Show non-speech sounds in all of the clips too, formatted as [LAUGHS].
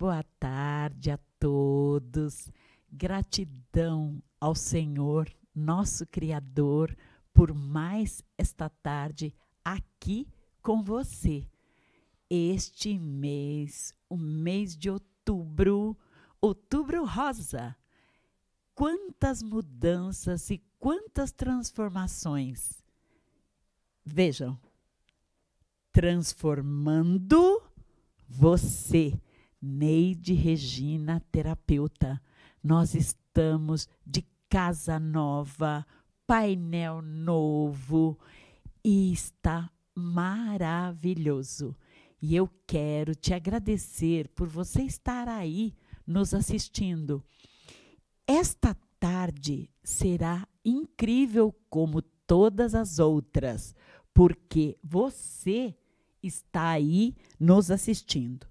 Boa tarde a todos. Gratidão ao Senhor, nosso Criador, por mais esta tarde aqui com você. Este mês, o mês de outubro, outubro rosa. Quantas mudanças e quantas transformações. Vejam, transformando você Neide Regina, terapeuta. Nós estamos de casa nova, painel novo e está maravilhoso. E eu quero te agradecer por você estar aí nos assistindo. Esta tarde será incrível como todas as outras, porque você está aí nos assistindo.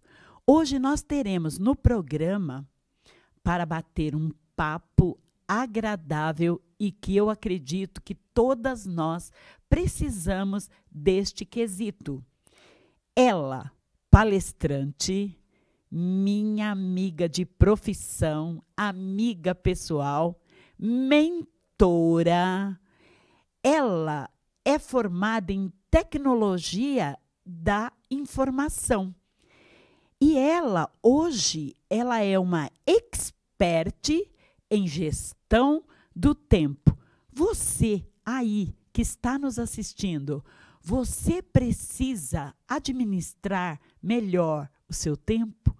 Hoje nós teremos no programa, para bater um papo agradável e que eu acredito que todas nós precisamos deste quesito. Ela, palestrante, minha amiga de profissão, amiga pessoal, mentora, ela é formada em tecnologia da informação e ela, hoje, ela é uma expert em gestão do tempo. Você aí que está nos assistindo, você precisa administrar melhor o seu tempo?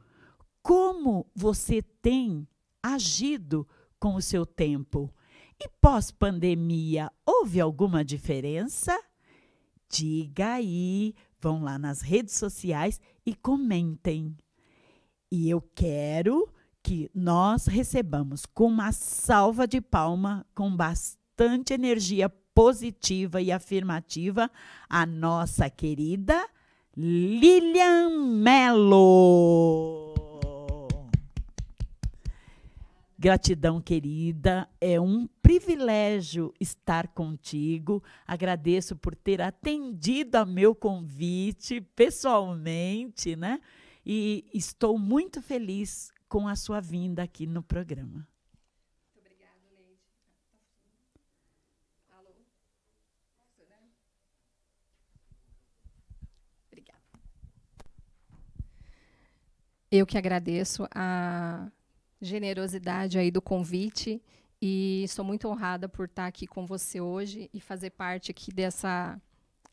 Como você tem agido com o seu tempo? E pós-pandemia, houve alguma diferença? Diga aí, vão lá nas redes sociais e comentem. E eu quero que nós recebamos com uma salva de palma, com bastante energia positiva e afirmativa, a nossa querida Lilian Mello. Gratidão, querida. É um privilégio estar contigo. Agradeço por ter atendido a meu convite pessoalmente, né? E estou muito feliz com a sua vinda aqui no programa. Obrigada. Né? Obrigada. Alô. Eu que agradeço a generosidade aí do convite e sou muito honrada por estar aqui com você hoje e fazer parte aqui dessa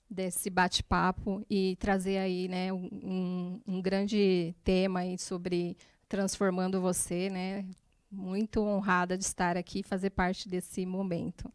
desse bate-papo e trazer aí né, um, um grande tema aí sobre transformando você, né? Muito honrada de estar aqui e fazer parte desse momento.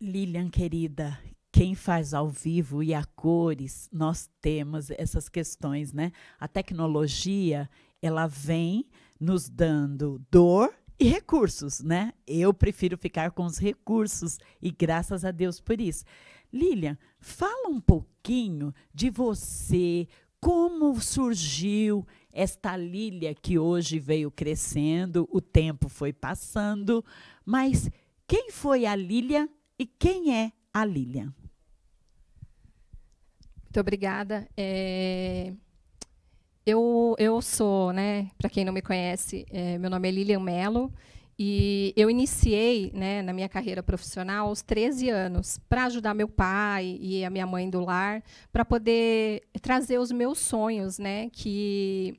Lilian, querida, quem faz ao vivo e a cores, nós temos essas questões, né? A tecnologia ela vem nos dando dor e recursos, né? Eu prefiro ficar com os recursos e graças a Deus por isso. Lilian, fala um pouquinho de você, como surgiu esta Lilia que hoje veio crescendo, o tempo foi passando, mas quem foi a Lilia e quem é a Lilia? Muito obrigada. É... Eu, eu sou, né, para quem não me conhece, é, meu nome é Lilian Mello e eu iniciei né, na minha carreira profissional aos 13 anos para ajudar meu pai e a minha mãe do lar, para poder trazer os meus sonhos, né, que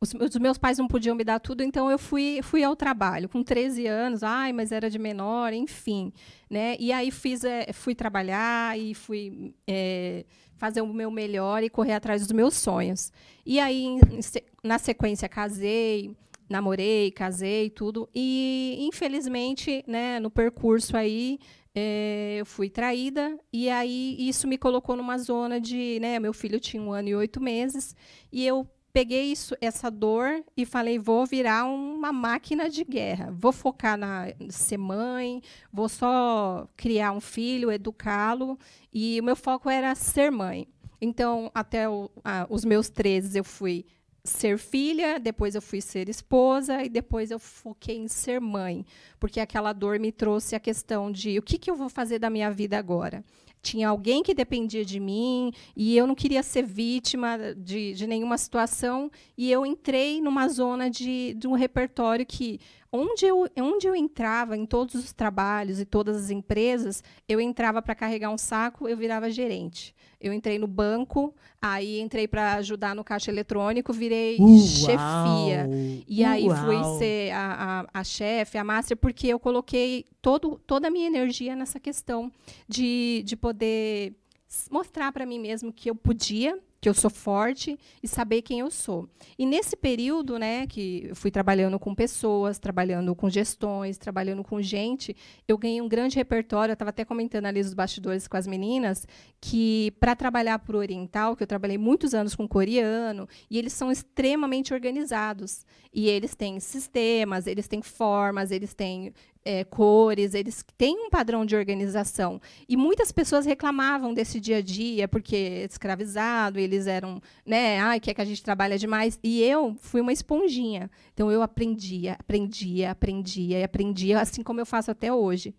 os, os, meus pais não podiam me dar tudo, então eu fui, fui ao trabalho com 13 anos, ai, mas era de menor, enfim, né? E aí fiz, é, fui trabalhar e fui é, fazer o meu melhor e correr atrás dos meus sonhos. E aí, na sequência, casei, namorei, casei, tudo. E, infelizmente, né, no percurso aí, é, eu fui traída. E aí, isso me colocou numa zona de... Né, meu filho tinha um ano e oito meses. E eu peguei isso, essa dor e falei: vou virar uma máquina de guerra. Vou focar na ser mãe, vou só criar um filho, educá-lo. E o meu foco era ser mãe. Então, até o, a, os meus 13, eu fui ser filha, depois eu fui ser esposa e depois eu foquei em ser mãe, porque aquela dor me trouxe a questão de o que, que eu vou fazer da minha vida agora tinha alguém que dependia de mim e eu não queria ser vítima de, de nenhuma situação. E eu entrei numa zona de, de um repertório que Onde eu, onde eu entrava em todos os trabalhos e todas as empresas, eu entrava para carregar um saco, eu virava gerente. Eu entrei no banco, aí entrei para ajudar no caixa eletrônico, virei Uau. chefia. E Uau. aí fui ser a, a, a chefe, a master, porque eu coloquei todo, toda a minha energia nessa questão de, de poder mostrar para mim mesmo que eu podia que eu sou forte e saber quem eu sou. E nesse período, né, que eu fui trabalhando com pessoas, trabalhando com gestões, trabalhando com gente, eu ganhei um grande repertório. Eu estava até comentando ali nos bastidores com as meninas que para trabalhar para o oriental, que eu trabalhei muitos anos com coreano, e eles são extremamente organizados. E eles têm sistemas, eles têm formas, eles têm é, cores, eles têm um padrão de organização. E muitas pessoas reclamavam desse dia a dia, porque escravizado, eles eram, né, ai, quer que a gente trabalha demais. E eu fui uma esponjinha. Então eu aprendia, aprendia, aprendia e aprendia, assim como eu faço até hoje.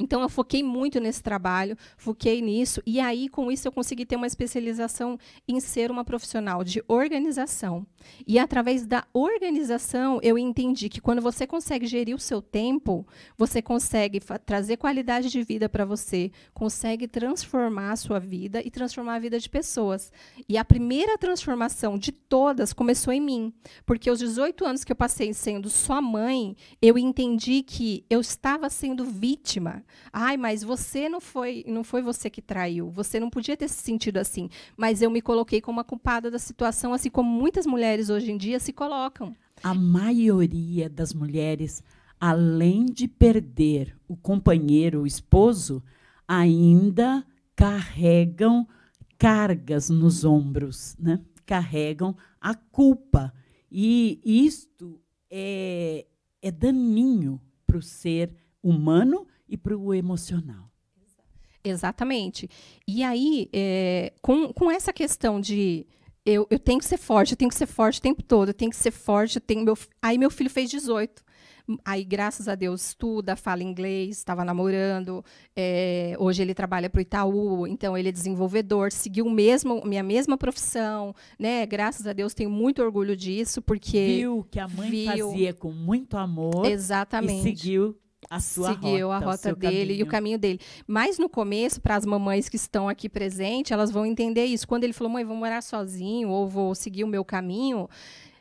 Então, eu foquei muito nesse trabalho, foquei nisso, e aí, com isso, eu consegui ter uma especialização em ser uma profissional de organização. E, através da organização, eu entendi que quando você consegue gerir o seu tempo, você consegue trazer qualidade de vida para você, consegue transformar a sua vida e transformar a vida de pessoas. E a primeira transformação de todas começou em mim, porque os 18 anos que eu passei sendo só mãe, eu entendi que eu estava sendo vítima Ai, mas você não foi, não foi você que traiu. Você não podia ter se sentido assim. Mas eu me coloquei como a culpada da situação, assim como muitas mulheres hoje em dia se colocam. A maioria das mulheres, além de perder o companheiro, o esposo, ainda carregam cargas nos ombros, né? carregam a culpa. E isto é, é daninho para o ser humano e para o emocional. Exatamente. E aí, é, com, com essa questão de eu, eu tenho que ser forte, eu tenho que ser forte o tempo todo, eu tenho que ser forte, eu tenho meu. Aí meu filho fez 18. Aí, graças a Deus, estuda, fala inglês, estava namorando. É, hoje ele trabalha para o Itaú, então ele é desenvolvedor, seguiu mesmo minha mesma profissão, né? Graças a Deus tenho muito orgulho disso, porque. Viu que a mãe viu, fazia com muito amor. Exatamente. E seguiu a sua seguiu rota, a rota dele caminho. e o caminho dele. Mas no começo, para as mamães que estão aqui presentes, elas vão entender isso. Quando ele falou, mãe, vou morar sozinho ou vou seguir o meu caminho,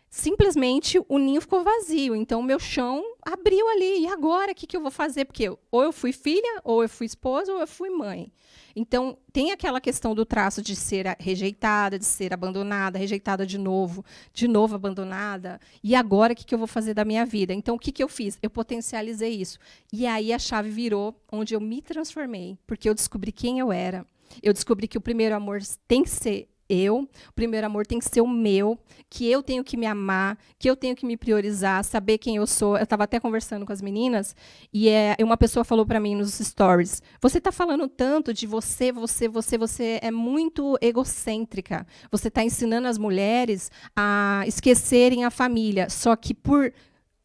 simplesmente o ninho ficou vazio. Então, o meu chão abriu ali. E agora, o que, que eu vou fazer? Porque ou eu fui filha, ou eu fui esposa, ou eu fui mãe. Então, tem aquela questão do traço de ser rejeitada, de ser abandonada, rejeitada de novo, de novo abandonada. E agora, o que, que eu vou fazer da minha vida? Então, o que, que eu fiz? Eu potencializei isso. E aí, a chave virou onde eu me transformei, porque eu descobri quem eu era. Eu descobri que o primeiro amor tem que ser eu, o primeiro amor tem que ser o meu, que eu tenho que me amar, que eu tenho que me priorizar, saber quem eu sou. Eu estava até conversando com as meninas e é, uma pessoa falou para mim nos stories: "Você está falando tanto de você, você, você, você é muito egocêntrica. Você está ensinando as mulheres a esquecerem a família". Só que por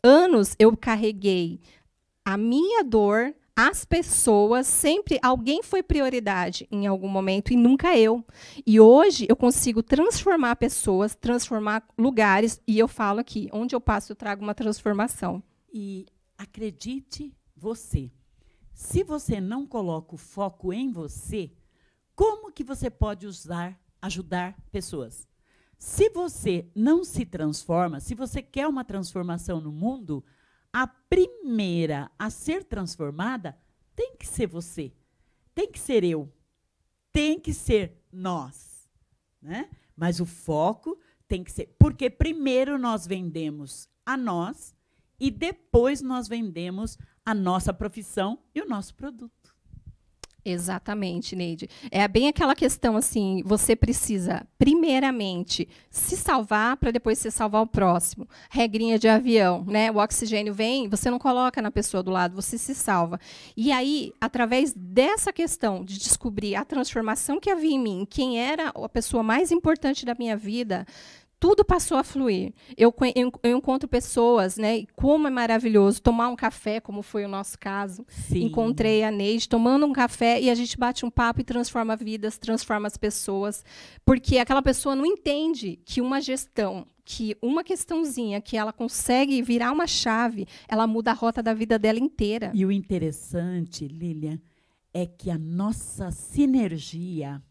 anos eu carreguei a minha dor as pessoas, sempre alguém foi prioridade em algum momento e nunca eu. E hoje eu consigo transformar pessoas, transformar lugares e eu falo aqui, onde eu passo eu trago uma transformação. E acredite você, se você não coloca o foco em você, como que você pode usar, ajudar pessoas? Se você não se transforma, se você quer uma transformação no mundo, a primeira a ser transformada tem que ser você, tem que ser eu, tem que ser nós, né? Mas o foco tem que ser, porque primeiro nós vendemos a nós e depois nós vendemos a nossa profissão e o nosso produto. Exatamente, Neide. É bem aquela questão assim: você precisa, primeiramente, se salvar para depois se salvar o próximo. Regrinha de avião, né? O oxigênio vem, você não coloca na pessoa do lado, você se salva. E aí, através dessa questão de descobrir a transformação que havia em mim, quem era a pessoa mais importante da minha vida, tudo passou a fluir. Eu, eu, eu, encontro pessoas, né? Como é maravilhoso tomar um café, como foi o nosso caso. Sim. Encontrei a Neide tomando um café e a gente bate um papo e transforma vidas, transforma as pessoas, porque aquela pessoa não entende que uma gestão que uma questãozinha que ela consegue virar uma chave, ela muda a rota da vida dela inteira. E o interessante, Lilian, é que a nossa sinergia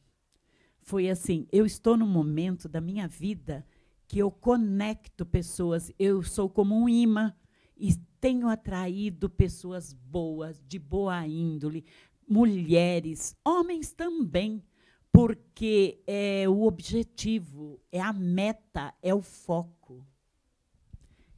foi assim, eu estou num momento da minha vida que eu conecto pessoas. Eu sou como um imã e tenho atraído pessoas boas, de boa índole, mulheres, homens também, porque é o objetivo, é a meta, é o foco.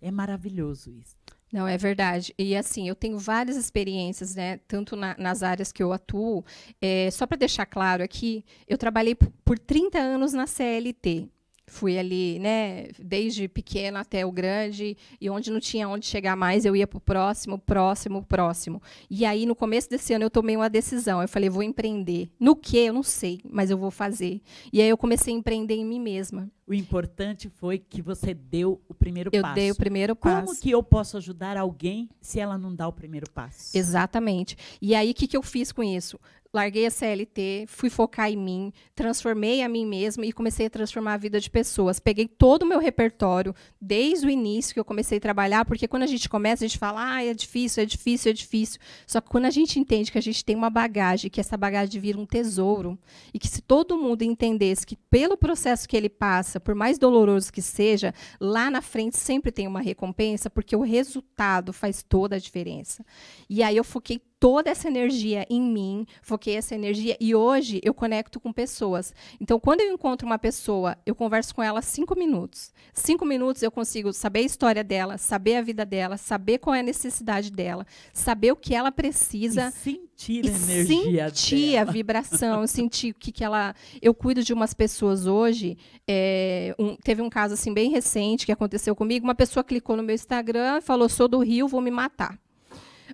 É maravilhoso isso. Não, é verdade. E assim, eu tenho várias experiências, né? Tanto na, nas áreas que eu atuo. É, só para deixar claro aqui, eu trabalhei por 30 anos na CLT. Fui ali, né, desde pequena até o grande, e onde não tinha onde chegar mais, eu ia para o próximo, próximo, próximo. E aí, no começo desse ano, eu tomei uma decisão. Eu falei, vou empreender. No que? Eu não sei, mas eu vou fazer. E aí, eu comecei a empreender em mim mesma. O importante foi que você deu o primeiro eu passo. Eu dei o primeiro passo. Como que eu posso ajudar alguém se ela não dá o primeiro passo? Exatamente. E aí, o que, que eu fiz com isso? Larguei a CLT, fui focar em mim, transformei a mim mesma e comecei a transformar a vida de pessoas. Peguei todo o meu repertório, desde o início que eu comecei a trabalhar, porque quando a gente começa, a gente fala, ah, é difícil, é difícil, é difícil. Só que quando a gente entende que a gente tem uma bagagem, que essa bagagem vira um tesouro, e que se todo mundo entendesse que pelo processo que ele passa, por mais doloroso que seja, lá na frente sempre tem uma recompensa, porque o resultado faz toda a diferença. E aí eu foquei toda essa energia em mim, foquei essa energia e hoje eu conecto com pessoas. Então, quando eu encontro uma pessoa, eu converso com ela cinco minutos. Cinco minutos eu consigo saber a história dela, saber a vida dela, saber qual é a necessidade dela, saber o que ela precisa. E sentir a energia sentir dela. a vibração, sentir o que, que ela. Eu cuido de umas pessoas hoje. É, um, teve um caso assim bem recente que aconteceu comigo. Uma pessoa clicou no meu Instagram e falou: sou do Rio, vou me matar.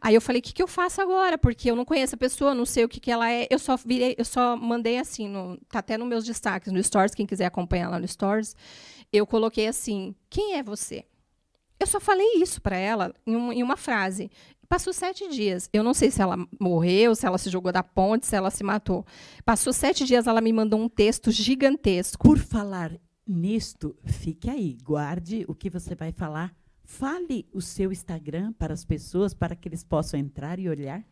Aí eu falei, o que, que eu faço agora? Porque eu não conheço a pessoa, não sei o que, que ela é. Eu só virei, eu só mandei assim, no, tá até nos meus destaques, no Stories, quem quiser acompanhar lá no Stories. Eu coloquei assim, quem é você? Eu só falei isso para ela em em uma frase. Passou sete dias. Eu não sei se ela morreu, se ela se jogou da ponte, se ela se matou. Passou sete dias, ela me mandou um texto gigantesco. Por falar nisto, fique aí, guarde o que você vai falar Fale o seu Instagram para as pessoas, para que eles possam entrar e olhar.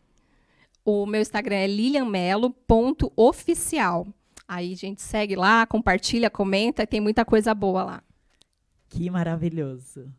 O meu Instagram é lilianmelo.oficial. Aí, gente, segue lá, compartilha, comenta, tem muita coisa boa lá. Que maravilhoso.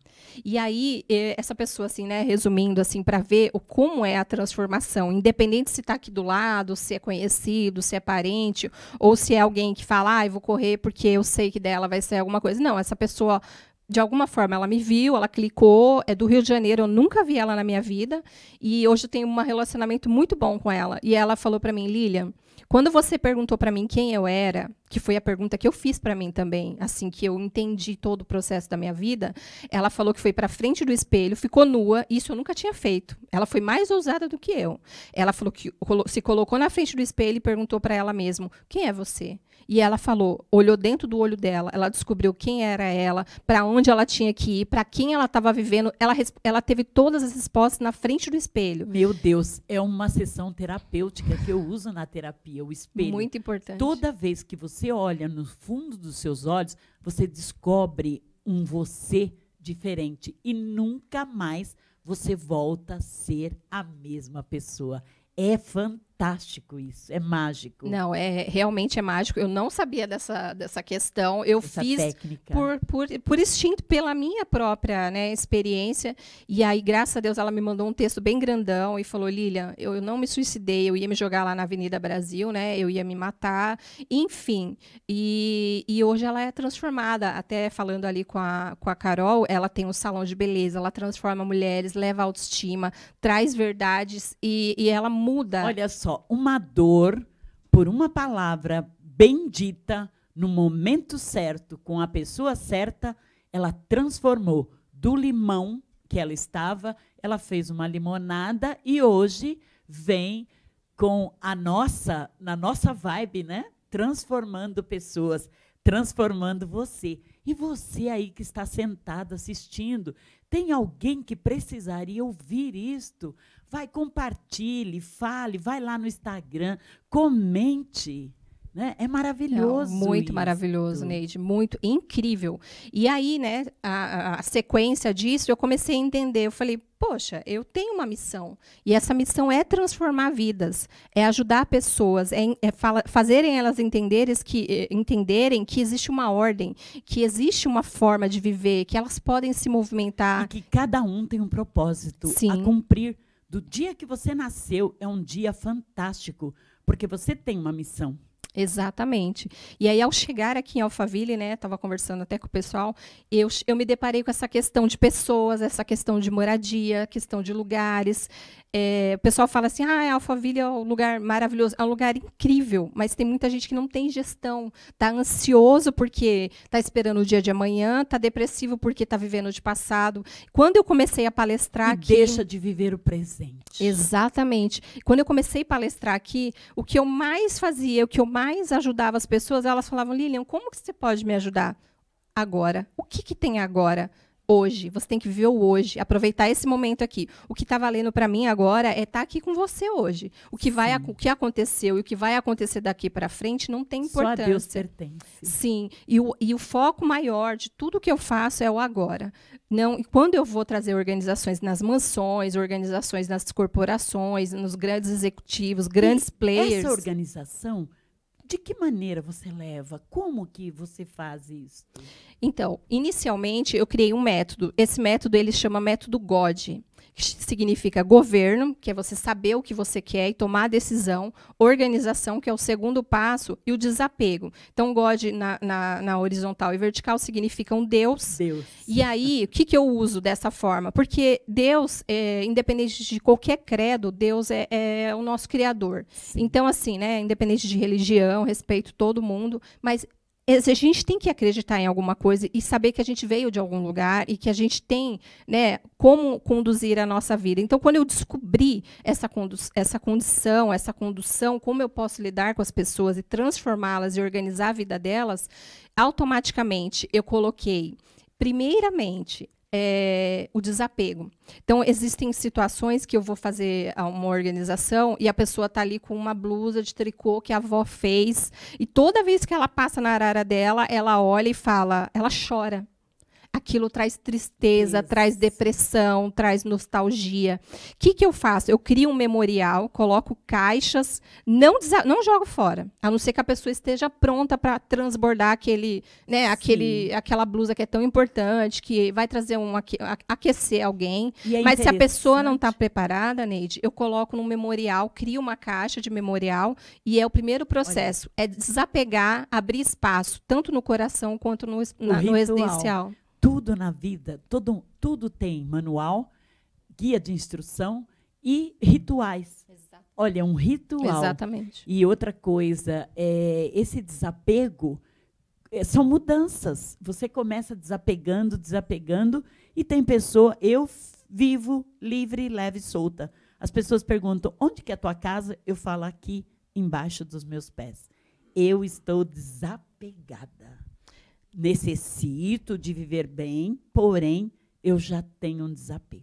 E aí, essa pessoa, assim, né, resumindo, assim, para ver o, como é a transformação, independente se está aqui do lado, se é conhecido, se é parente, ou se é alguém que fala, ah, eu vou correr porque eu sei que dela vai ser alguma coisa. Não, essa pessoa de alguma forma, ela me viu, ela clicou, é do Rio de Janeiro, eu nunca vi ela na minha vida, e hoje eu tenho um relacionamento muito bom com ela. E ela falou para mim, Lilian, quando você perguntou para mim quem eu era, que foi a pergunta que eu fiz para mim também, assim que eu entendi todo o processo da minha vida, ela falou que foi para frente do espelho, ficou nua, isso eu nunca tinha feito. Ela foi mais ousada do que eu. Ela falou que se colocou na frente do espelho e perguntou para ela mesma: "Quem é você?" E ela falou, olhou dentro do olho dela, ela descobriu quem era ela, para onde ela tinha que ir, para quem ela estava vivendo. Ela, ela teve todas as respostas na frente do espelho. Meu Deus, é uma sessão terapêutica que eu uso na terapia, o espelho. Muito importante. Toda vez que você olha no fundo dos seus olhos, você descobre um você diferente e nunca mais você volta a ser a mesma pessoa. É fantástico fantástico isso, é mágico. Não, é realmente é mágico. Eu não sabia dessa, dessa questão. Eu Essa fiz técnica. Por, por, por instinto, pela minha própria né, experiência. E aí, graças a Deus, ela me mandou um texto bem grandão e falou: Lilian, eu, eu não me suicidei, eu ia me jogar lá na Avenida Brasil, né? Eu ia me matar, enfim. E, e hoje ela é transformada. Até falando ali com a, com a Carol, ela tem um salão de beleza, ela transforma mulheres, leva autoestima, traz verdades e, e ela muda. Olha só só, uma dor por uma palavra bendita no momento certo, com a pessoa certa, ela transformou do limão que ela estava, ela fez uma limonada e hoje vem com a nossa, na nossa vibe, né? Transformando pessoas, transformando você. E você aí que está sentado assistindo, tem alguém que precisaria ouvir isto? Vai, compartilhe, fale, vai lá no Instagram, comente. Né? É maravilhoso. Não, muito isso. maravilhoso, Neide. Muito incrível. E aí, né, a, a, sequência disso, eu comecei a entender. Eu falei, poxa, eu tenho uma missão. E essa missão é transformar vidas, é ajudar pessoas, é, é fala, fazerem elas entenderem que, eh, entenderem que existe uma ordem, que existe uma forma de viver, que elas podem se movimentar. E que cada um tem um propósito Sim. a cumprir do dia que você nasceu é um dia fantástico, porque você tem uma missão. Exatamente. E aí, ao chegar aqui em Alphaville, né, estava conversando até com o pessoal, eu, eu me deparei com essa questão de pessoas, essa questão de moradia, questão de lugares, é, o pessoal fala assim, ah, Alphaville é um lugar maravilhoso, é um lugar incrível, mas tem muita gente que não tem gestão, está ansioso porque está esperando o dia de amanhã, está depressivo porque está vivendo de passado. Quando eu comecei a palestrar e aqui... deixa de viver o presente. Exatamente. Quando eu comecei a palestrar aqui, o que eu mais fazia, o que eu mais ajudava as pessoas, elas falavam, Lilian, como que você pode me ajudar agora? O que, que tem agora? hoje. Você tem que viver o hoje, aproveitar esse momento aqui. O que está valendo para mim agora é estar tá aqui com você hoje. O que vai, o que aconteceu e o que vai acontecer daqui para frente não tem importância. Só a Deus pertence. Sim, e o, e o foco maior de tudo que eu faço é o agora. Não, quando eu vou trazer organizações nas mansões, organizações nas corporações, nos grandes executivos, grandes e players. Essa organização de que maneira você leva? Como que você faz isso? Então, inicialmente eu criei um método. Esse método ele chama método God que significa governo, que é você saber o que você quer e tomar a decisão, organização, que é o segundo passo, e o desapego. Então, God na, na, na horizontal e vertical significam um Deus. Deus. E aí, o que, que eu uso dessa forma? Porque Deus, é, independente de qualquer credo, Deus é, é o nosso criador. Sim. Então, assim, né, independente de religião, respeito todo mundo, mas é, a gente tem que acreditar em alguma coisa e saber que a gente veio de algum lugar e que a gente tem né, como conduzir a nossa vida. Então, quando eu descobri essa, essa condição, essa condução, como eu posso lidar com as pessoas e transformá-las e organizar a vida delas, automaticamente eu coloquei primeiramente é, o desapego. Então, existem situações que eu vou fazer uma organização e a pessoa está ali com uma blusa de tricô que a avó fez, e toda vez que ela passa na arara dela, ela olha e fala, ela chora aquilo traz tristeza, Isso. traz depressão, traz nostalgia. O que, que eu faço? Eu crio um memorial, coloco caixas, não, não jogo fora, a não ser que a pessoa esteja pronta para transbordar aquele, né, aquele, aquela blusa que é tão importante, que vai trazer um aque aquecer alguém. É Mas se a pessoa não está preparada, Neide, eu coloco num memorial, crio uma caixa de memorial e é o primeiro processo, Olha. é desapegar, abrir espaço, tanto no coração quanto no, na, no residencial. Tudo na vida, todo, tudo tem manual, guia de instrução e rituais. Exato. Olha, um ritual. Exatamente. E outra coisa, é, esse desapego é, são mudanças. Você começa desapegando, desapegando, e tem pessoa, eu vivo livre, leve e solta. As pessoas perguntam: onde que é a tua casa? Eu falo aqui, embaixo dos meus pés. Eu estou desapegada necessito de viver bem, porém eu já tenho um desapego.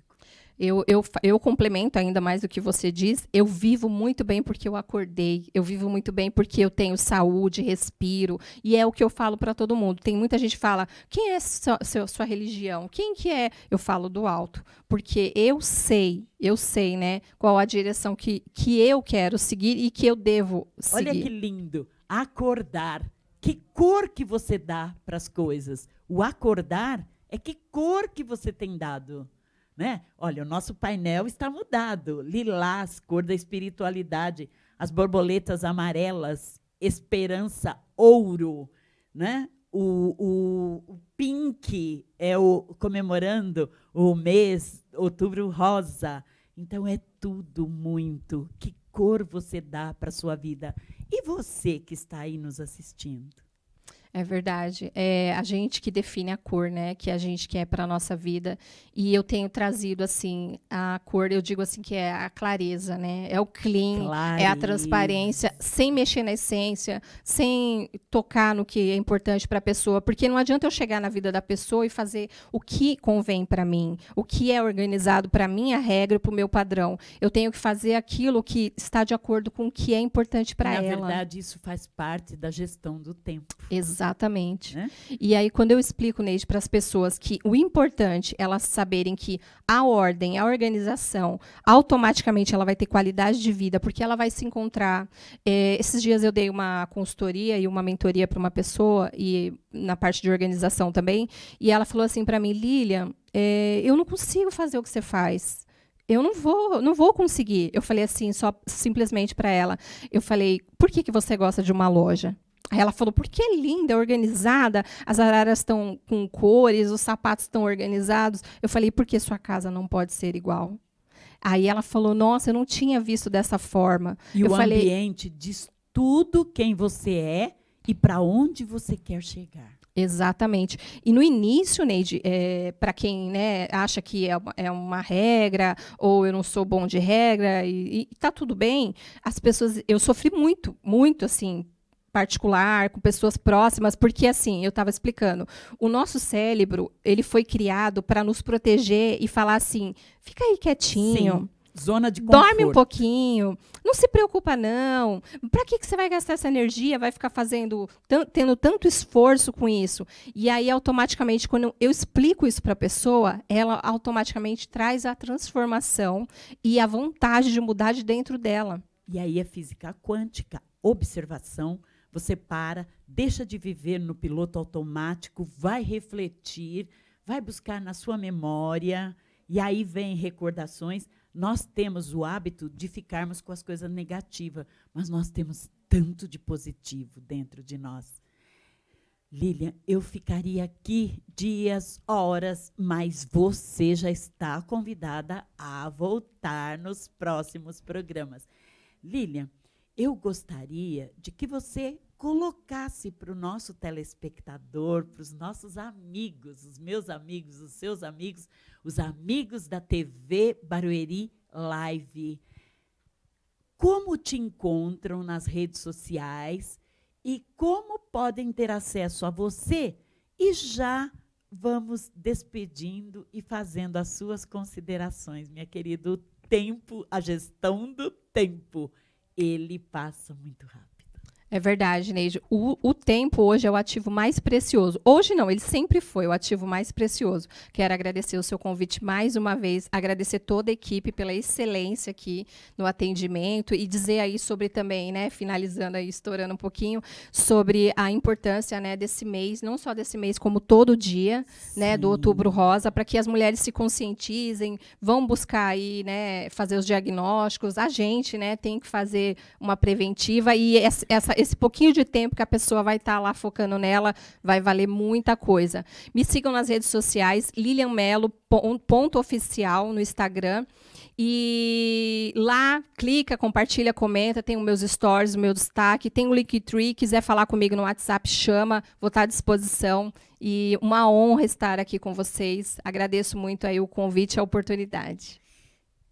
Eu, eu, eu complemento ainda mais o que você diz. Eu vivo muito bem porque eu acordei. Eu vivo muito bem porque eu tenho saúde, respiro. E é o que eu falo para todo mundo. Tem muita gente que fala: quem é sua, sua, sua religião? Quem que é? Eu falo do alto. Porque eu sei, eu sei, né? Qual a direção que, que eu quero seguir e que eu devo seguir. Olha que lindo. Acordar que cor que você dá para as coisas. O acordar é que cor que você tem dado. Né? Olha, o nosso painel está mudado. Lilás, cor da espiritualidade, as borboletas amarelas, esperança, ouro, né? O, o, o pink é o comemorando o mês outubro rosa. Então é tudo muito. Que cor você dá para sua vida? E você que está aí nos assistindo? É verdade. É a gente que define a cor, né? Que a gente quer para a nossa vida. E eu tenho trazido, assim, a cor, eu digo assim, que é a clareza, né? É o clean, é a transparência, sem mexer na essência, sem tocar no que é importante para a pessoa. Porque não adianta eu chegar na vida da pessoa e fazer o que convém para mim, o que é organizado para minha regra e para o meu padrão. Eu tenho que fazer aquilo que está de acordo com o que é importante para ela. Na verdade, isso faz parte da gestão do tempo. Exato. Exatamente. Né? E aí, quando eu explico, Neide, para as pessoas que o importante é elas saberem que a ordem, a organização, automaticamente ela vai ter qualidade de vida, porque ela vai se encontrar. É, esses dias eu dei uma consultoria e uma mentoria para uma pessoa, e na parte de organização também, e ela falou assim para mim, Lilian, é, eu não consigo fazer o que você faz eu não vou, não vou conseguir. Eu falei assim, só simplesmente para ela. Eu falei, por que, que você gosta de uma loja? Aí ela falou, porque é linda, é organizada, as araras estão com cores, os sapatos estão organizados. Eu falei, porque sua casa não pode ser igual? Aí ela falou, nossa, eu não tinha visto dessa forma. E eu o falei, ambiente diz tudo quem você é e para onde você quer chegar. Exatamente. E no início, Neide, é, para quem né, acha que é uma, é uma, regra, ou eu não sou bom de regra, e, e tá tudo bem, as pessoas. Eu sofri muito, muito, assim, particular, com pessoas próximas, porque assim, eu estava explicando, o nosso cérebro, ele foi criado para nos proteger e falar assim: "Fica aí quietinho". Sim. Zona de conforto. Dorme um pouquinho, não se preocupa não. Para que, que você vai gastar essa energia? Vai ficar fazendo, tendo tanto esforço com isso? E aí automaticamente quando eu explico isso para a pessoa, ela automaticamente traz a transformação e a vontade de mudar de dentro dela. E aí a é física quântica, observação, você para, deixa de viver no piloto automático, vai refletir, vai buscar na sua memória, e aí vem recordações. Nós temos o hábito de ficarmos com as coisas negativas, mas nós temos tanto de positivo dentro de nós. Lilian, eu ficaria aqui dias, horas, mas você já está convidada a voltar nos próximos programas. Lilian, eu gostaria de que você colocasse para o nosso telespectador, para os nossos amigos, os meus amigos, os seus amigos, os amigos da TV Barueri Live, como te encontram nas redes sociais e como podem ter acesso a você. E já vamos despedindo e fazendo as suas considerações, minha querida. O tempo, a gestão do tempo, ele passa muito rápido. É verdade, Neide. O, o, tempo hoje é o ativo mais precioso. Hoje não, ele sempre foi o ativo mais precioso. Quero agradecer o seu convite mais uma vez, agradecer toda a equipe pela excelência aqui no atendimento e dizer aí sobre também, né, finalizando aí, estourando um pouquinho, sobre a importância né, desse mês, não só desse mês, como todo dia, Sim. né, do outubro rosa, para que as mulheres se conscientizem, vão buscar aí, né, fazer os diagnósticos. A gente, né, tem que fazer uma preventiva e essa, essa esse pouquinho de tempo que a pessoa vai estar tá lá focando nela vai valer muita coisa. Me sigam nas redes sociais, Lilian Melo, ponto oficial no Instagram. E lá, clica, compartilha, comenta, tem os meus stories, o meu destaque, tem o Linktree, quiser falar comigo no WhatsApp, chama, vou estar tá à disposição. E uma honra estar aqui com vocês. Agradeço muito aí o convite e a oportunidade.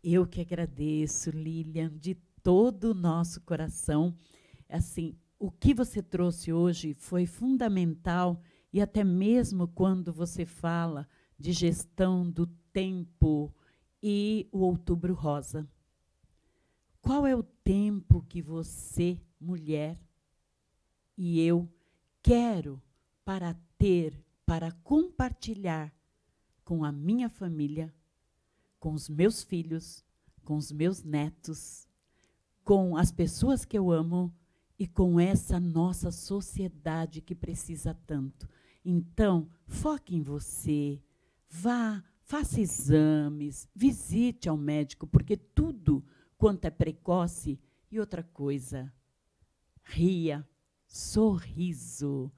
Eu que agradeço, Lilian, de todo o nosso coração. Assim, o que você trouxe hoje foi fundamental e até mesmo quando você fala de gestão do tempo e o Outubro Rosa. Qual é o tempo que você, mulher, e eu quero para ter, para compartilhar com a minha família, com os meus filhos, com os meus netos, com as pessoas que eu amo? e com essa nossa sociedade que precisa tanto. Então, foque em você, vá, faça exames, visite ao médico, porque tudo quanto é precoce. E outra coisa, ria, sorriso,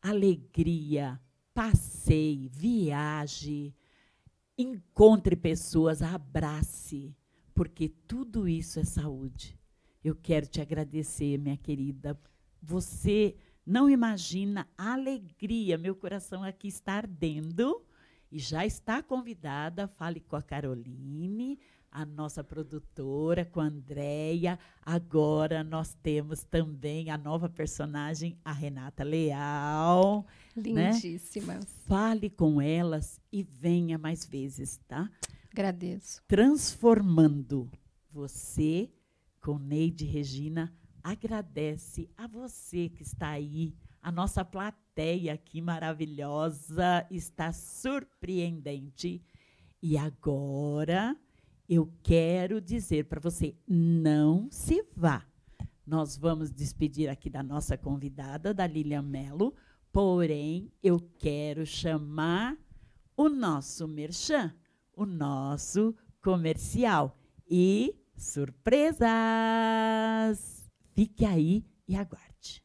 alegria, passeie, viaje, encontre pessoas, abrace, porque tudo isso é saúde. Eu quero te agradecer, minha querida. Você não imagina a alegria, meu coração aqui está ardendo e já está convidada. Fale com a Caroline, a nossa produtora, com a Andréia. Agora nós temos também a nova personagem, a Renata Leal. Né? Lindíssimas. Né? Fale com elas e venha mais vezes, tá? Agradeço. Transformando você com Neide Regina agradece a você que está aí, a nossa plateia aqui maravilhosa, está surpreendente. E agora eu quero dizer para você: não se vá. Nós vamos despedir aqui da nossa convidada, da Lilian Mello, porém eu quero chamar o nosso merchan, o nosso comercial. E surpresas. Fique aí e aguarde.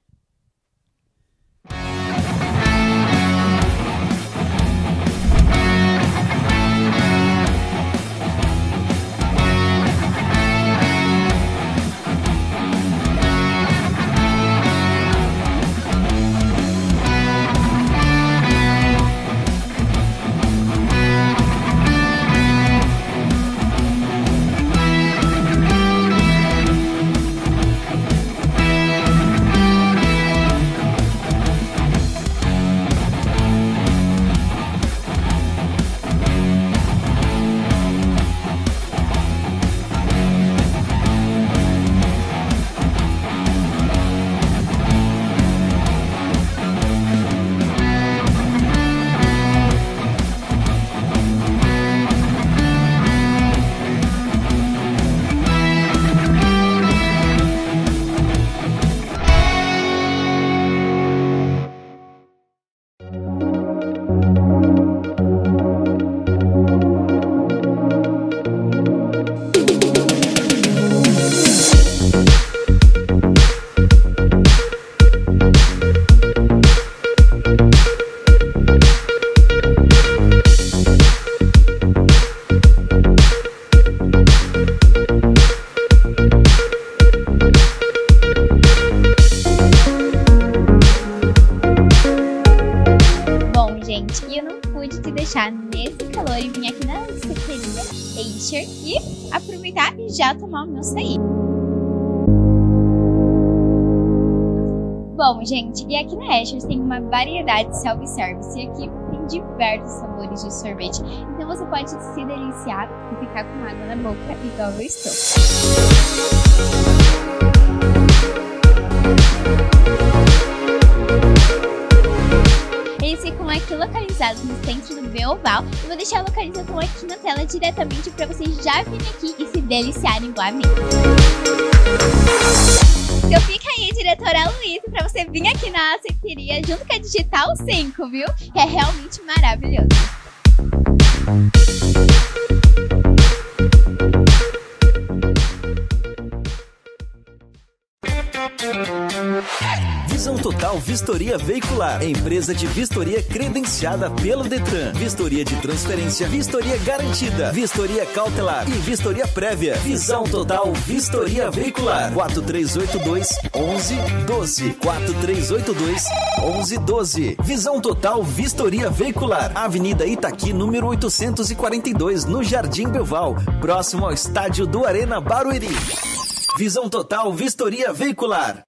sorvete. E aqui na Ashers tem uma variedade de self-service e aqui tem diversos sabores de sorvete. Então você pode se deliciar e ficar com água na boca igual eu estou. Eles ficam aqui localizados no centro do Beoval. Eu vou deixar a localização aqui na tela diretamente para vocês já virem aqui e se deliciarem igual a mim diretora Luísa para você vir aqui na Aceiteria junto com a Digital 5, viu? Que é realmente maravilhoso. Vistoria Veicular, empresa de vistoria credenciada pelo Detran. Vistoria de transferência, vistoria garantida, vistoria cautelar e vistoria prévia. Visão Total Vistoria Veicular. 4382 1112 4382 1112. Visão Total Vistoria Veicular. Avenida Itaqui, número 842, no Jardim Belval, próximo ao estádio do Arena Barueri. Visão Total Vistoria Veicular.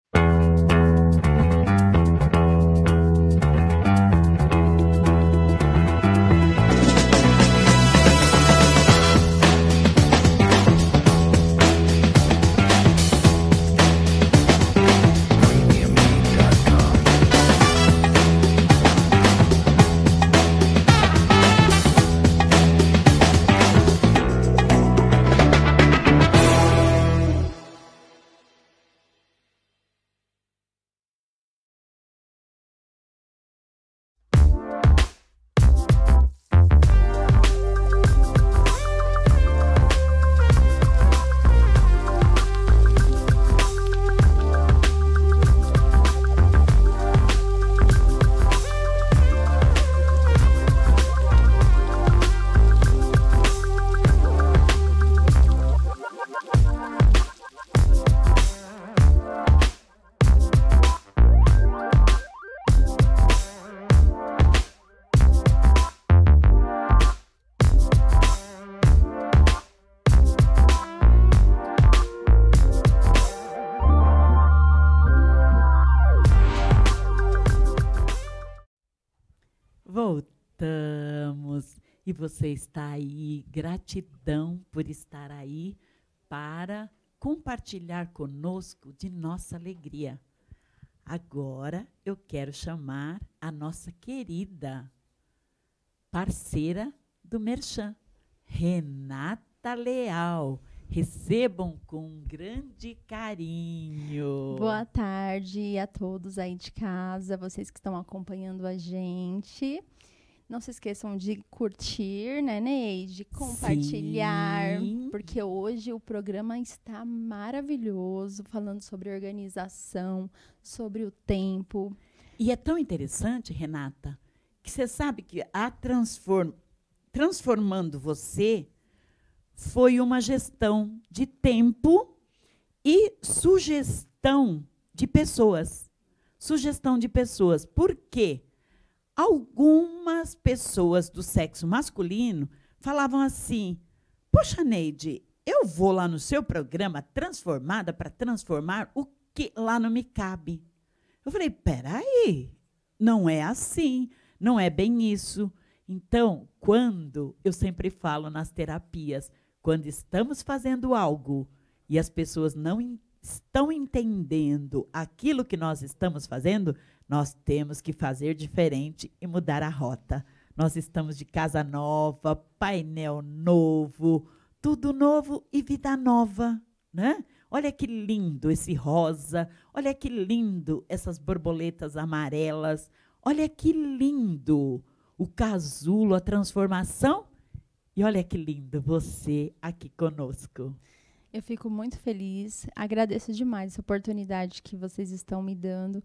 e você está aí. Gratidão por estar aí para compartilhar conosco de nossa alegria. Agora eu quero chamar a nossa querida parceira do Merchan, Renata Leal. Recebam com grande carinho. Boa tarde a todos aí de casa, vocês que estão acompanhando a gente. Não se esqueçam de curtir, né, Neide? De compartilhar, Sim. porque hoje o programa está maravilhoso, falando sobre organização, sobre o tempo. E é tão interessante, Renata, que você sabe que a transform transformando você foi uma gestão de tempo e sugestão de pessoas. Sugestão de pessoas. Por quê? algumas pessoas do sexo masculino falavam assim: Poxa, Neide, eu vou lá no seu programa transformada para transformar o que lá não me cabe. Eu falei: peraí, não é assim, não é bem isso. Então, quando eu sempre falo nas terapias, quando estamos fazendo algo e as pessoas não estão entendendo aquilo que nós estamos fazendo, nós temos que fazer diferente e mudar a rota. Nós estamos de casa nova, painel novo, tudo novo e vida nova, né? Olha que lindo esse rosa, olha que lindo essas borboletas amarelas, olha que lindo o casulo, a transformação. E olha que lindo você aqui conosco. Eu fico muito feliz, agradeço demais essa oportunidade que vocês estão me dando.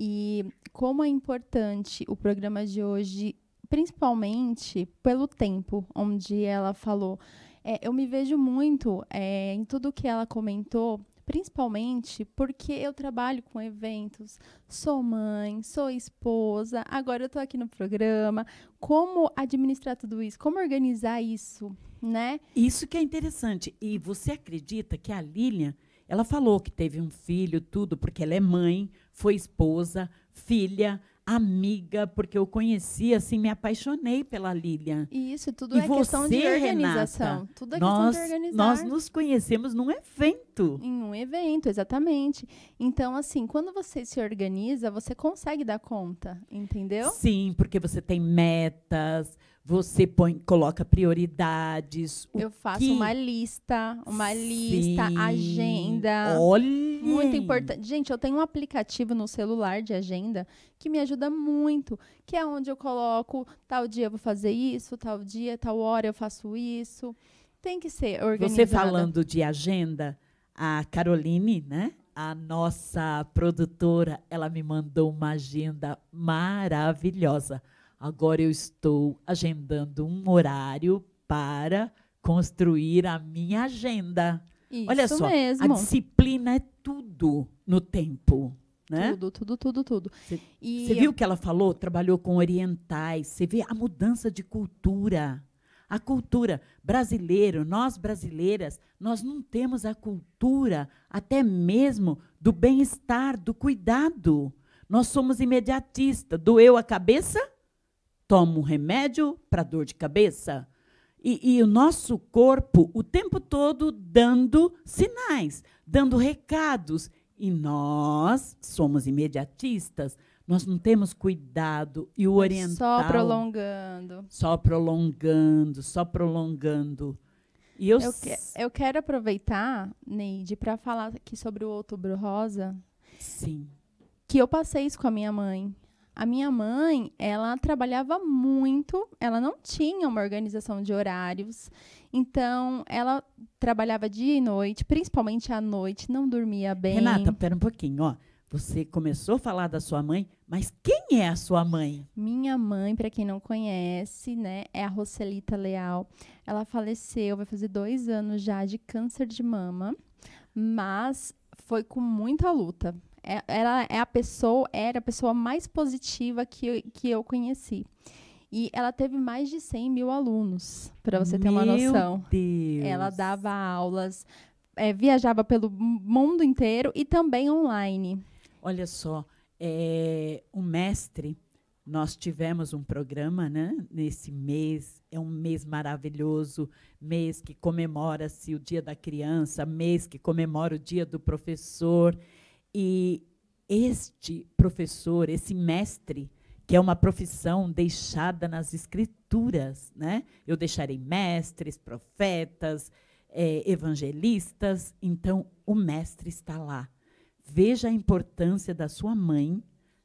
E como é importante o programa de hoje, principalmente pelo tempo, onde ela falou. É, eu me vejo muito é, em tudo que ela comentou, principalmente porque eu trabalho com eventos, sou mãe, sou esposa, agora eu estou aqui no programa. Como administrar tudo isso? Como organizar isso, né? Isso que é interessante. E você acredita que a Lilian ela falou que teve um filho, tudo, porque ela é mãe, foi esposa, filha, amiga, porque eu conheci, assim, me apaixonei pela Lilian. E isso tudo e é você, questão de organização. Renata, tudo é nós, questão de organizar. Nós nos conhecemos num evento. Em um evento, exatamente. Então, assim, quando você se organiza, você consegue dar conta, entendeu? Sim, porque você tem metas, você põe, coloca prioridades. Eu faço que... uma lista, uma Sim. lista, agenda. Olha! Muito importante. Gente, eu tenho um aplicativo no celular de agenda que me ajuda muito, que é onde eu coloco tal dia eu vou fazer isso, tal dia, tal hora eu faço isso. Tem que ser organizado. Você falando de agenda, a Caroline, né? a nossa produtora, ela me mandou uma agenda maravilhosa. Agora eu estou agendando um horário para construir a minha agenda. Isso Olha só, mesmo. a disciplina é tudo no tempo. Né? Tudo, tudo, tudo, tudo. Você viu o que ela falou? Trabalhou com orientais. Você vê a mudança de cultura. A cultura brasileira, nós brasileiras, nós não temos a cultura até mesmo do bem-estar, do cuidado. Nós somos imediatistas. Doeu a cabeça? toma um remédio para dor de cabeça. E, e, o nosso corpo o tempo todo dando sinais, dando recados. E nós somos imediatistas, nós não temos cuidado e o oriental. Só prolongando. Só prolongando, só prolongando. E eu, eu, que, eu quero aproveitar, Neide, para falar aqui sobre o outubro rosa. Sim. Que eu passei isso com a minha mãe. A minha mãe, ela trabalhava muito, ela não tinha uma organização de horários, então ela trabalhava dia e noite, principalmente à noite, não dormia bem. Renata, pera um pouquinho, ó. Você começou a falar da sua mãe, mas quem é a sua mãe? Minha mãe, para quem não conhece, né, é a Roselita Leal. Ela faleceu, vai fazer dois anos já de câncer de mama, mas foi com muita luta. É, ela é a pessoa, era a pessoa mais positiva que eu, que eu conheci. E ela teve mais de 100 mil alunos, para você ter Meu uma noção. Deus. Ela dava aulas, é, viajava pelo mundo inteiro e também online. Olha só, é, o mestre, nós tivemos um programa né, nesse mês, é um mês maravilhoso, mês que comemora-se o Dia da Criança, mês que comemora o Dia do Professor. E este professor, esse mestre, que é uma profissão deixada nas escrituras, né? Eu deixarei mestres, profetas, eh, evangelistas. Então, o mestre está lá. Veja a importância da sua mãe,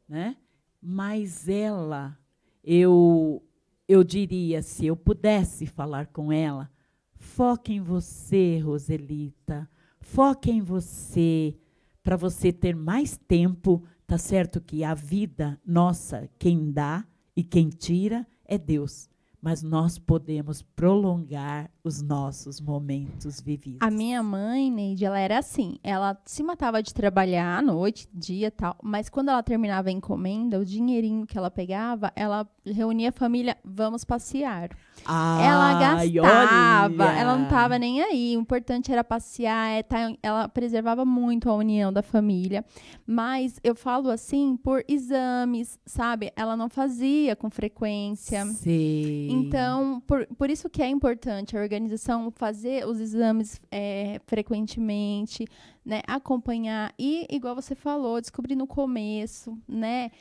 né? Mas ela, eu, eu diria, se eu pudesse falar com ela, foque em você, Roselita. Foque em você para você ter mais tempo, tá certo que a vida nossa, quem dá e quem tira é Deus. Mas nós podemos prolongar os nossos momentos vividos. A minha mãe, Neide, ela era assim. Ela se matava de trabalhar à noite, dia e tal. Mas quando ela terminava a encomenda, o dinheirinho que ela pegava, ela reunia a família, vamos passear. Ah, ela gastava, olha. ela não tava nem aí. O importante era passear, é, tá, ela preservava muito a união da família. Mas eu falo assim por exames, sabe? Ela não fazia com frequência. Sim. Então, por, por isso que é importante a organização fazer os exames é, frequentemente, né? Acompanhar e, igual você falou, descobrir no começo, né?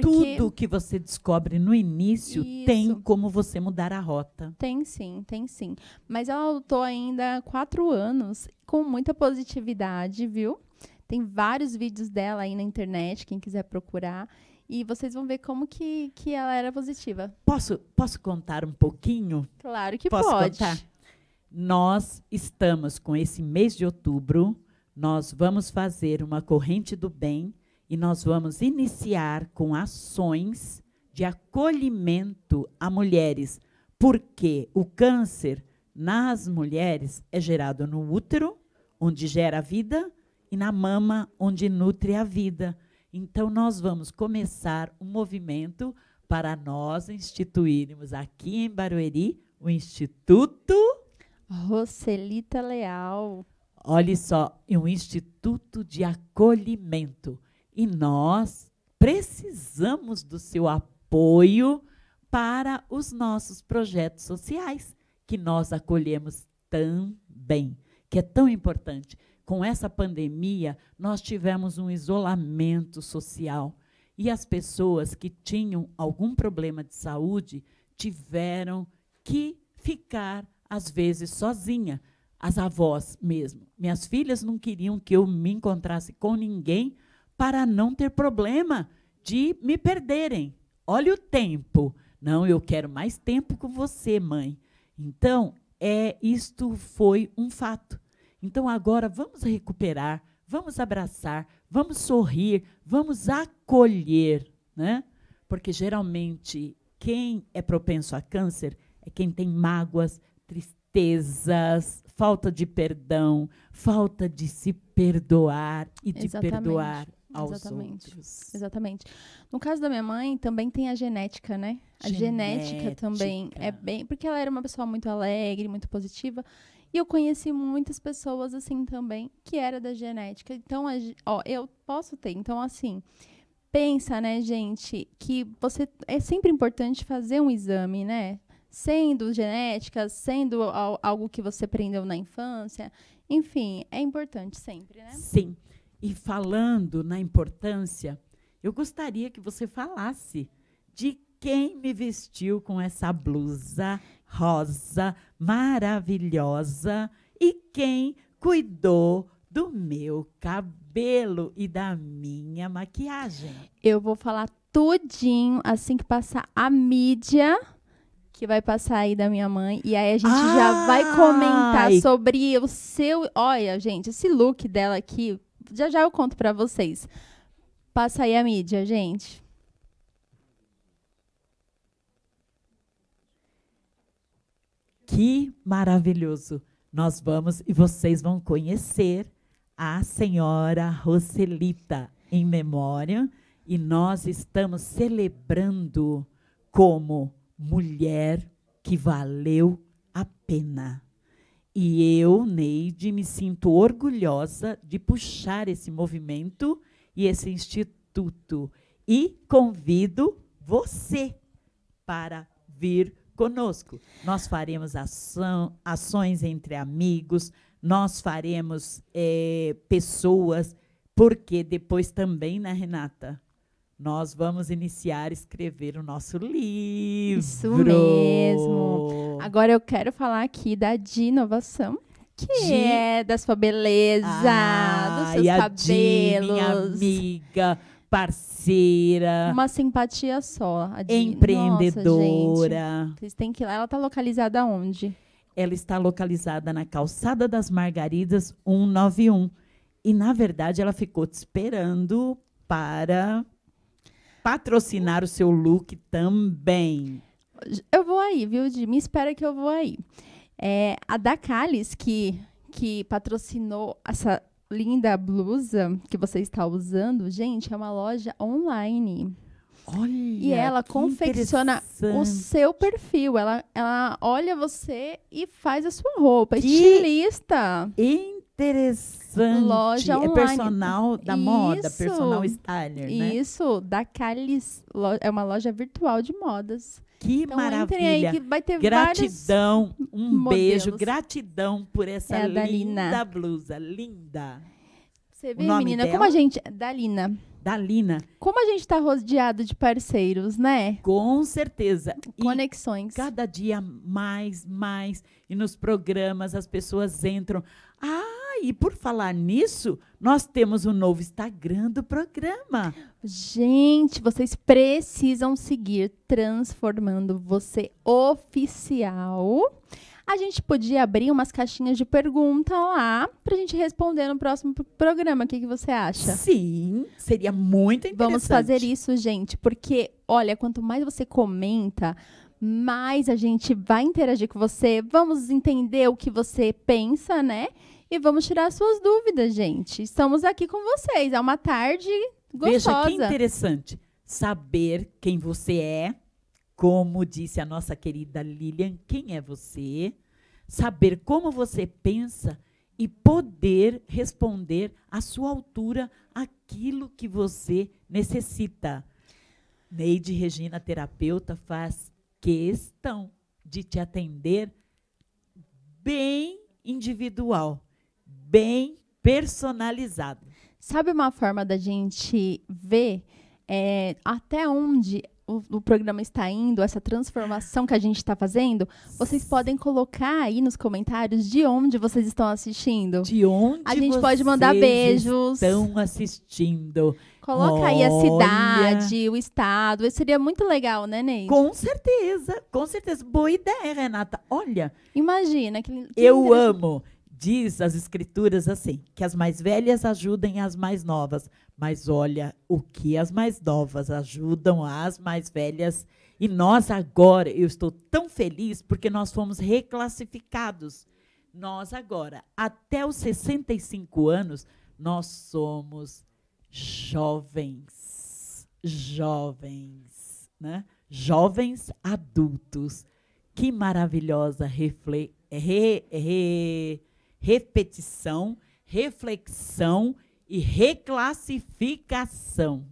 Porque... Tudo que você descobre no início Isso. tem como você mudar a rota. Tem sim, tem sim. Mas eu é estou ainda há quatro anos com muita positividade, viu? Tem vários vídeos dela aí na internet, quem quiser procurar. E vocês vão ver como que, que ela era positiva. Posso, posso contar um pouquinho? Claro que posso pode. Contar? Nós estamos com esse mês de outubro, nós vamos fazer uma corrente do bem e nós vamos iniciar com ações de acolhimento a mulheres, porque o câncer nas mulheres é gerado no útero, onde gera a vida, e na mama, onde nutre a vida. Então, nós vamos começar um movimento para nós instituirmos aqui em Barueri o Instituto. Roselita Leal. Olhe só, é um instituto de acolhimento. E nós precisamos do seu apoio para os nossos projetos sociais, que nós acolhemos também, que é tão importante. Com essa pandemia, nós tivemos um isolamento social e as pessoas que tinham algum problema de saúde tiveram que ficar, às vezes, sozinha. As avós mesmo. Minhas filhas não queriam que eu me encontrasse com ninguém para não ter problema de me perderem. Olha o tempo. Não, eu quero mais tempo com você, mãe. Então, é isto foi um fato. Então agora vamos recuperar, vamos abraçar, vamos sorrir, vamos acolher, né? Porque geralmente quem é propenso a câncer é quem tem mágoas, tristezas, falta de perdão, falta de se perdoar e Exatamente. de perdoar aos Exatamente. outros. Exatamente. No caso da minha mãe, também tem a genética, né? A genética. genética também é bem. Porque ela era uma pessoa muito alegre, muito positiva. E eu conheci muitas pessoas assim também, que era da genética. Então, ó, eu posso ter. Então, assim, pensa, né, gente, que você é sempre importante fazer um exame, né? Sendo genética, sendo algo que você aprendeu na infância. Enfim, é importante sempre, né? Sim e falando na importância, eu gostaria que você falasse de quem me vestiu com essa blusa rosa maravilhosa e quem cuidou do meu cabelo e da minha maquiagem. Eu vou falar tudinho assim que passar a mídia que vai passar aí da minha mãe. E aí a gente ah, já vai comentar ai. sobre o seu. Olha, gente, esse look dela aqui já já eu conto para vocês. Passa aí a mídia, gente. Que maravilhoso! Nós vamos e vocês vão conhecer a senhora Roselita em memória e nós estamos celebrando como mulher que valeu a pena. E eu, Neide, me sinto orgulhosa de puxar esse movimento e esse instituto. E convido você para vir conosco. Nós faremos ação, ações entre amigos, nós faremos é, pessoas, porque depois também, né, Renata? nós vamos iniciar a escrever o nosso livro. Isso mesmo. Agora eu quero falar aqui da de inovação. Que de... é da sua beleza, ah, dos seus e cabelos. minha amiga, parceira. Uma simpatia só. A Empreendedora. Nossa, Vocês têm que ir lá. Ela está localizada onde? Ela está localizada na Calçada das Margaridas 191. E, na verdade, ela ficou te esperando para patrocinar o seu look também. Eu vou aí, viu, Di? Me espera que eu vou aí. É, a Dacalis, que, que patrocinou essa linda blusa que você está usando, gente, é uma loja online. Olha, e ela confecciona o seu perfil. Ela, ela olha você e faz a sua roupa. Que estilista. Interessante interessante. Loja é online. É personal da Isso. moda, personal styler, né? Isso, da Calis. É uma loja virtual de modas. Que então, maravilha. Aí, que vai ter gratidão, um modelos. beijo, gratidão por essa é linda blusa, linda. Você vê, menina, dela? como a gente. Dalina. Dalina. Como a gente está rodeado de parceiros, né? Com certeza. Conexões. E cada dia mais, mais. E nos programas as pessoas entram. Ah, e por falar nisso, nós temos um novo Instagram do programa. Gente, vocês precisam seguir transformando você oficial. A gente podia abrir umas caixinhas de pergunta lá para a gente responder no próximo programa. O que, que você acha? Sim, seria muito interessante. Vamos fazer isso, gente, porque olha, quanto mais você comenta, mais a gente vai interagir com você, vamos entender o que você pensa, né? e vamos tirar suas dúvidas, gente. Estamos aqui com vocês. É uma tarde gostosa. Veja que interessante saber quem você é, como disse a nossa querida Lilian, quem é você, saber como você pensa e poder responder à sua altura aquilo que você necessita. Neide Regina, terapeuta, faz questão de te atender bem individual bem personalizado. Sabe uma forma da gente ver é, até onde o, o, programa está indo, essa transformação que a gente está fazendo, vocês podem colocar aí nos comentários de onde vocês estão assistindo. De onde A gente pode mandar beijos. Estão assistindo. Coloca Olha. aí a cidade, o estado. Isso seria muito legal, né, Ney? Com certeza, com certeza. Boa ideia, Renata. Olha. Imagina que, que eu amo diz as escrituras assim, que as mais velhas ajudem as mais novas, mas olha o que as mais novas ajudam as mais velhas. E nós agora, eu estou tão feliz porque nós fomos reclassificados. Nós agora, até os 65 anos, nós somos jovens, jovens, né? Jovens adultos. Que maravilhosa reflexão. Re, re, repetição, reflexão e reclassificação.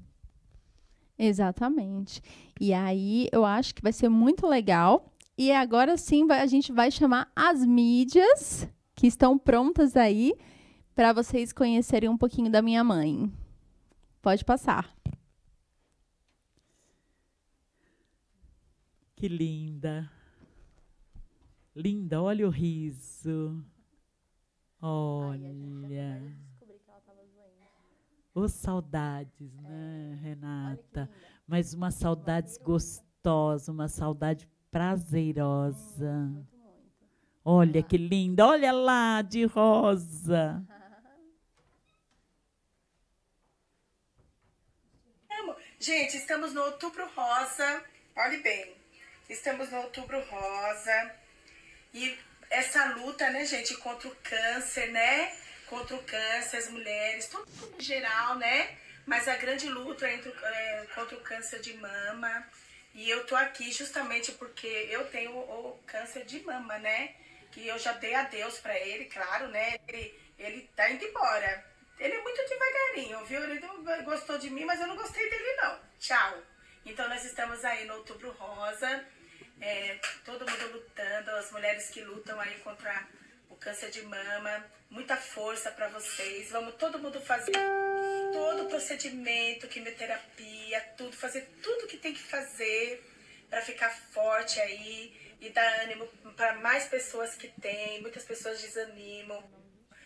Exatamente. E aí eu acho que vai ser muito legal. E agora sim a gente vai chamar as mídias que estão prontas aí para vocês conhecerem um pouquinho da minha mãe. Pode passar. Que linda. Linda, olha o riso. Olha. Ô, saudades, é. né, Renata? Mas uma saudade gostosa, uma saudade prazerosa. É, muito, muito. Olha ah. que linda, olha lá, de rosa. [LAUGHS] Gente, estamos no outubro rosa. Olhe bem, estamos no outubro rosa. E essa luta, né, gente, contra o câncer, né? Contra o câncer, as mulheres, todo mundo em geral, né? Mas a grande luta é, entre, é, contra o câncer de mama. E eu tô aqui justamente porque eu tenho o, o câncer de mama, né? Que eu já dei adeus para ele, claro, né? Ele, ele tá indo embora. Ele é muito devagarinho, viu? Ele gostou de mim, mas eu não gostei dele, não. Tchau. Então, nós estamos aí no Outubro Rosa é, todo mundo lutando, as mulheres que lutam aí contra o câncer de mama. Muita força para vocês. Vamos todo mundo fazer todo o procedimento, quimioterapia, tudo, fazer tudo que tem que fazer para ficar forte aí e dar ânimo para mais pessoas que têm. Muitas pessoas desanimam,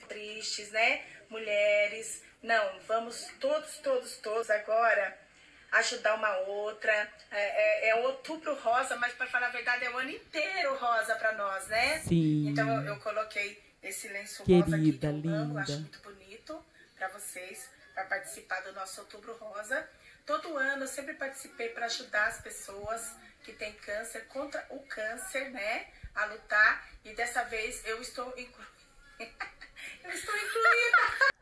tristes, né? Mulheres. Não, vamos todos, todos, todos agora ajudar uma outra. É, é, é outubro rosa, mas para falar a verdade é o ano inteiro rosa para nós, né? Sim. Então eu, eu coloquei esse lenço Querida, rosa aqui que eu linda. amo, acho muito bonito para vocês, para participar do nosso outubro rosa. Todo ano eu sempre participei para ajudar as pessoas que têm câncer, contra o câncer, né? A lutar. E dessa vez eu estou incluída. [LAUGHS] eu estou incluída.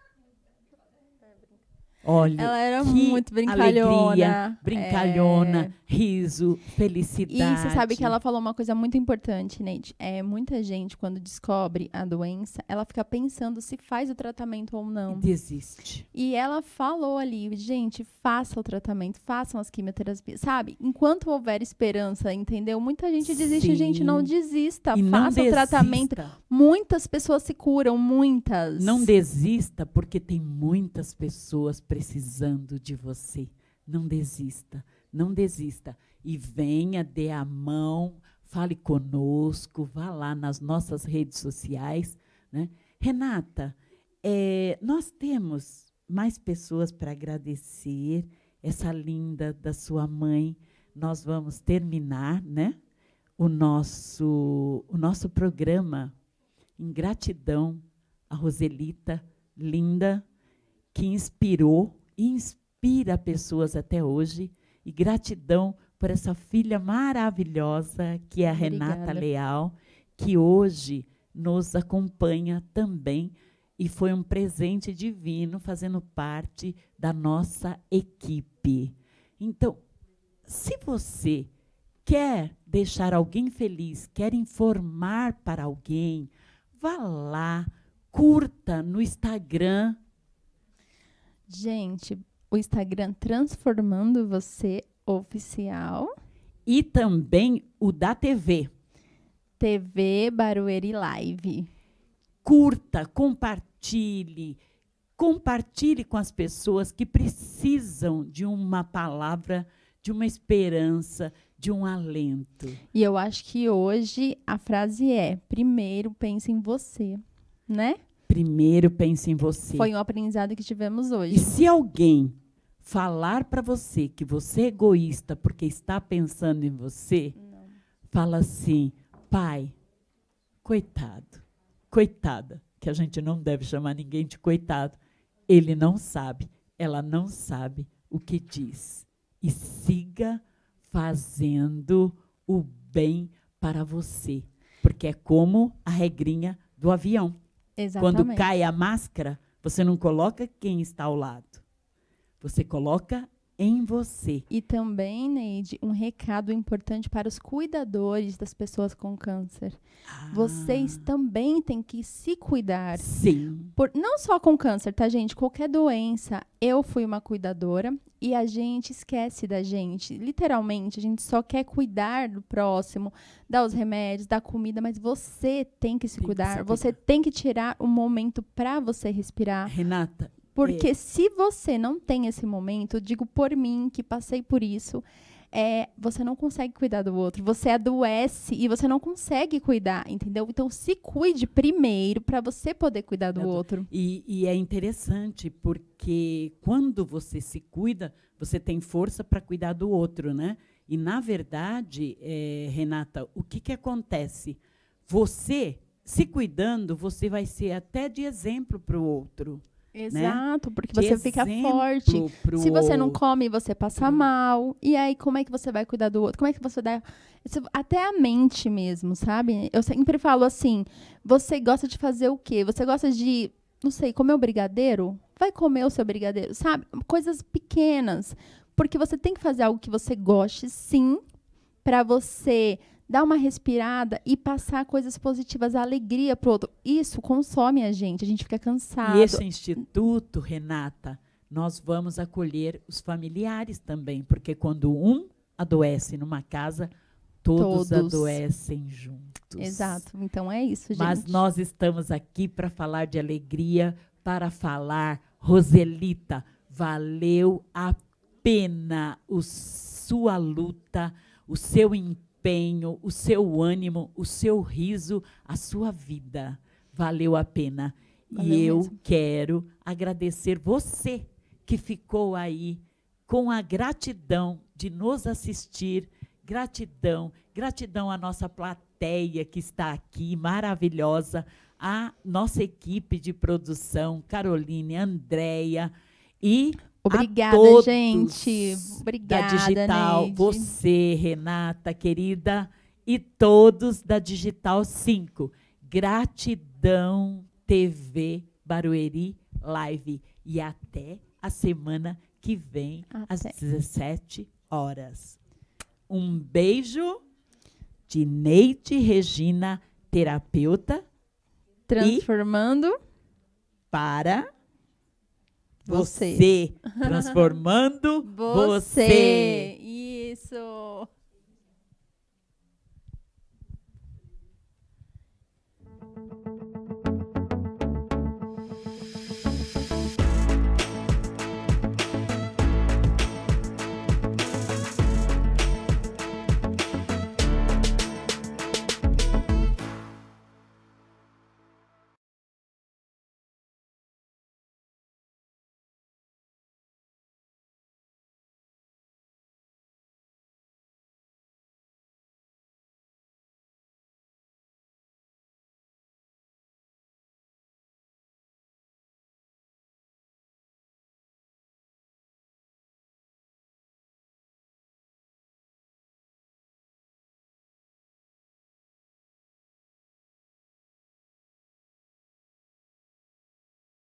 Olha, ela era muito brincalhona. Alegria, brincalhona. É riso, felicidade. E você sabe que ela falou uma coisa muito importante, Neide. É, muita gente, quando descobre a doença, ela fica pensando se faz o tratamento ou não. E desiste. E ela falou ali, gente, faça o tratamento, façam as quimioterapias, sabe? Enquanto houver esperança, entendeu? Muita gente desiste, Sim. gente, não desista, e faça não o tratamento. Muitas pessoas se curam, muitas. Não desista, porque tem muitas pessoas precisando de você. Não desista não desista e venha, dê a mão, fale conosco, vá lá nas nossas redes sociais. Né? Renata, é, nós temos mais pessoas para agradecer essa linda da sua mãe. Nós vamos terminar né, o, nosso, o nosso programa em gratidão a Roselita, linda, que inspirou e inspira pessoas até hoje e gratidão por essa filha maravilhosa que é a Renata Leal, que hoje nos acompanha também e foi um presente divino fazendo parte da nossa equipe. Então, se você quer deixar alguém feliz, quer informar para alguém, vá lá, curta no Instagram. Gente, o Instagram Transformando Você Oficial. E também o da TV. TV Barueri Live. Curta, compartilhe. Compartilhe com as pessoas que precisam de uma palavra, de uma esperança, de um alento. E eu acho que hoje a frase é: primeiro pense em você, né? Primeiro pense em você. Foi um aprendizado que tivemos hoje. E se alguém falar para você que você é egoísta porque está pensando em você, Não. fala assim: pai, coitado, coitada, que a gente não deve chamar ninguém de coitado, ele não sabe, ela não sabe o que diz. E siga fazendo o bem para você, porque é como a regrinha do avião. Exatamente. Quando cai a máscara, você não coloca quem está ao lado. Você coloca em você. E também, Neide, um recado importante para os cuidadores das pessoas com câncer. Ah. Vocês também têm que se cuidar. Sim. Por, não só com câncer, tá, gente? Qualquer doença. Eu fui uma cuidadora e a gente esquece da gente. Literalmente, a gente só quer cuidar do próximo, dar os remédios, dar comida, mas você tem que se tem cuidar. Que você tem que tirar um momento para você respirar. Renata, porque se você não tem esse momento, digo por mim, que passei por isso, é, você não consegue cuidar do outro. Você adoece e você não consegue cuidar, entendeu? Então se cuide primeiro para você poder cuidar do outro. E, e é interessante porque quando você se cuida, você tem força para cuidar do outro, né? E na verdade, é, Renata, o que, que acontece? Você se cuidando, você vai ser até de exemplo para o outro. Né? Exato, né? porque de você fica forte. Se você não come, você passa uhum. mal. E aí, como é que você vai cuidar do outro? Como é que você dá. Até a mente mesmo, sabe? Eu sempre falo assim: você gosta de fazer o quê? Você gosta de, não sei, comer o brigadeiro? Vai comer o seu brigadeiro, sabe? Coisas pequenas. Porque você tem que fazer algo que você goste, sim, para você dar uma respirada e passar coisas positivas, alegria para o outro. Isso consome a gente, a gente fica cansado. E esse instituto, Renata, nós vamos acolher os familiares também, porque quando um adoece numa casa, todos, todos. adoecem juntos. Exato, então é isso, gente. Mas nós estamos aqui para falar de alegria, para falar, Roselita, valeu a pena a sua luta, o seu empenho empenho, o seu ânimo, o seu riso, a sua vida. Valeu a pena. Valeu e eu mesmo. quero agradecer você que ficou aí com a gratidão de nos assistir. Gratidão, gratidão à nossa plateia que está aqui, maravilhosa, à nossa equipe de produção, Caroline, Andréia e Obrigada, a gente. Obrigada, da Digital, Neide. você, Renata, querida, e todos da Digital 5. Gratidão TV Barueri Live e até a semana que vem até. às 17 horas. Um beijo de Neide Regina, terapeuta transformando para você. você transformando você. você.